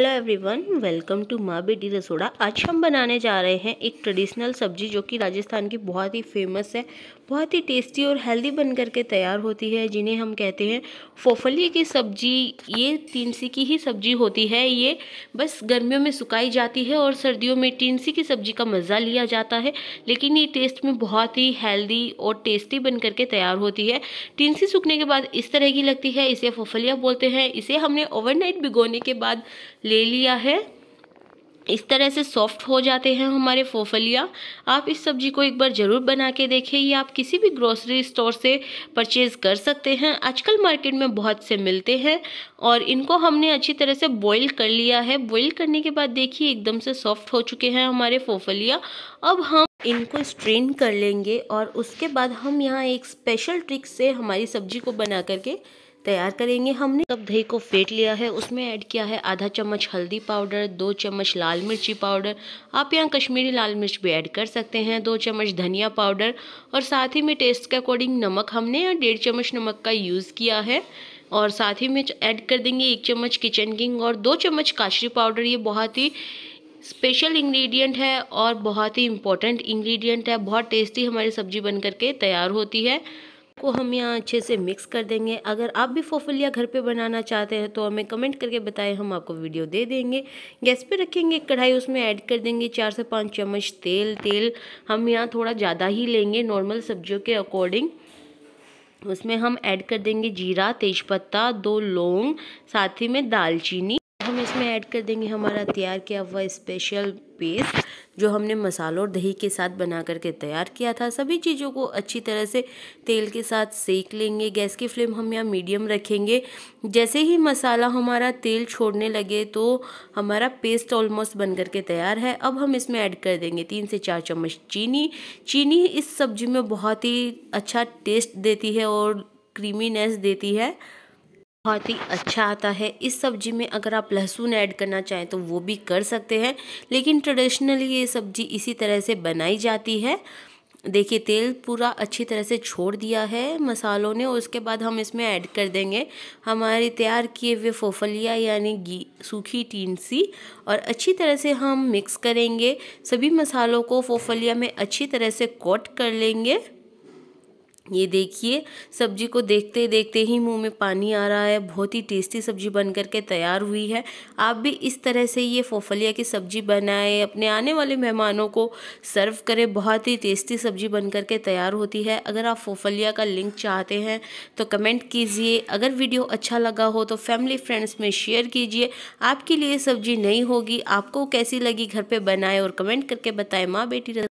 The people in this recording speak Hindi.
हेलो एवरीवन वेलकम टू माँ बेटी रसोड़ा आज हम बनाने जा रहे हैं एक ट्रेडिशनल सब्जी जो कि राजस्थान की बहुत ही फेमस है बहुत ही टेस्टी और हेल्दी बन करके तैयार होती है जिन्हें हम कहते हैं फोफली की सब्जी ये टीनसी की ही सब्जी होती है ये बस गर्मियों में सुखाई जाती है और सर्दियों में टीनसी की सब्जी का मज़ा लिया जाता है लेकिन ये टेस्ट में बहुत ही हेल्दी और टेस्टी बन करके तैयार होती है टीनसी सूखने के बाद इस तरह की लगती है इसे फोफलिया बोलते हैं इसे हमने ओवरनाइट भिगोने के बाद ले लिया है इस तरह से सॉफ्ट हो जाते हैं हमारे फोफलिया आप इस सब्जी को एक बार ज़रूर बना के देखें ये आप किसी भी ग्रोसरी स्टोर से परचेज़ कर सकते हैं आजकल मार्केट में बहुत से मिलते हैं और इनको हमने अच्छी तरह से बॉईल कर लिया है बॉईल करने के बाद देखिए एकदम से सॉफ्ट हो चुके हैं हमारे फोफलिया अब हम इनको स्ट्रेन कर लेंगे और उसके बाद हम यहाँ एक स्पेशल ट्रिक से हमारी सब्जी को बना करके तैयार करेंगे हमने तब दही को फेंट लिया है उसमें ऐड किया है आधा चम्मच हल्दी पाउडर दो चम्मच लाल मिर्ची पाउडर आप यहाँ कश्मीरी लाल मिर्च भी ऐड कर सकते हैं दो चम्मच धनिया पाउडर और साथ ही में टेस्ट के अकॉर्डिंग नमक हमने यहाँ डेढ़ चम्मच नमक का यूज़ किया है और साथ ही में ऐड कर देंगे एक चम्मच किचन किंग और दो चम्मच काशरी पाउडर ये बहुत ही स्पेशल इंग्रेडिएंट है और बहुत ही इम्पॉर्टेंट इंग्रेडिएंट है बहुत टेस्टी हमारी सब्ज़ी बन करके तैयार होती है को हम यहाँ अच्छे से मिक्स कर देंगे अगर आप भी फोफलिया घर पे बनाना चाहते हैं तो हमें कमेंट करके बताएं हम आपको वीडियो दे देंगे गैस पे रखेंगे कढ़ाई उसमें ऐड कर देंगे चार से पाँच चम्मच तेल तेल हम यहाँ थोड़ा ज़्यादा ही लेंगे नॉर्मल सब्जियों के अकॉर्डिंग उसमें हम ऐड कर देंगे जीरा तेज़पत्ता दो लौंग साथ ही में दालचीनी हम इसमें ऐड कर देंगे हमारा तैयार किया हुआ स्पेशल पेस्ट जो हमने मसालों और दही के साथ बना करके तैयार किया था सभी चीज़ों को अच्छी तरह से तेल के साथ सेक लेंगे गैस की फ्लेम हम यहाँ मीडियम रखेंगे जैसे ही मसाला हमारा तेल छोड़ने लगे तो हमारा पेस्ट ऑलमोस्ट बन करके तैयार है अब हम इसमें ऐड कर देंगे तीन से चार चम्मच चीनी चीनी इस सब्जी में बहुत ही अच्छा टेस्ट देती है और क्रीमीनेस देती है बहुत ही अच्छा आता है इस सब्जी में अगर आप लहसुन ऐड करना चाहें तो वो भी कर सकते हैं लेकिन ट्रेडिशनली ये सब्जी इसी तरह से बनाई जाती है देखिए तेल पूरा अच्छी तरह से छोड़ दिया है मसालों ने और उसके बाद हम इसमें ऐड कर देंगे हमारे तैयार किए हुए फोफलिया यानी घी सूखी टीनसी और अच्छी तरह से हम मिक्स करेंगे सभी मसालों को फोफलिया में अच्छी तरह से कोट कर लेंगे ये देखिए सब्जी को देखते देखते ही मुंह में पानी आ रहा है बहुत ही टेस्टी सब्जी बन करके के तैयार हुई है आप भी इस तरह से ये फोफलिया की सब्जी बनाएं अपने आने वाले मेहमानों को सर्व करें बहुत ही टेस्टी सब्जी बन करके के तैयार होती है अगर आप फोफलिया का लिंक चाहते हैं तो कमेंट कीजिए अगर वीडियो अच्छा लगा हो तो फैमिली फ्रेंड्स में शेयर कीजिए आपके लिए सब्जी नहीं होगी आपको कैसी लगी घर पर बनाए और कमेंट करके बताएं माँ बेटी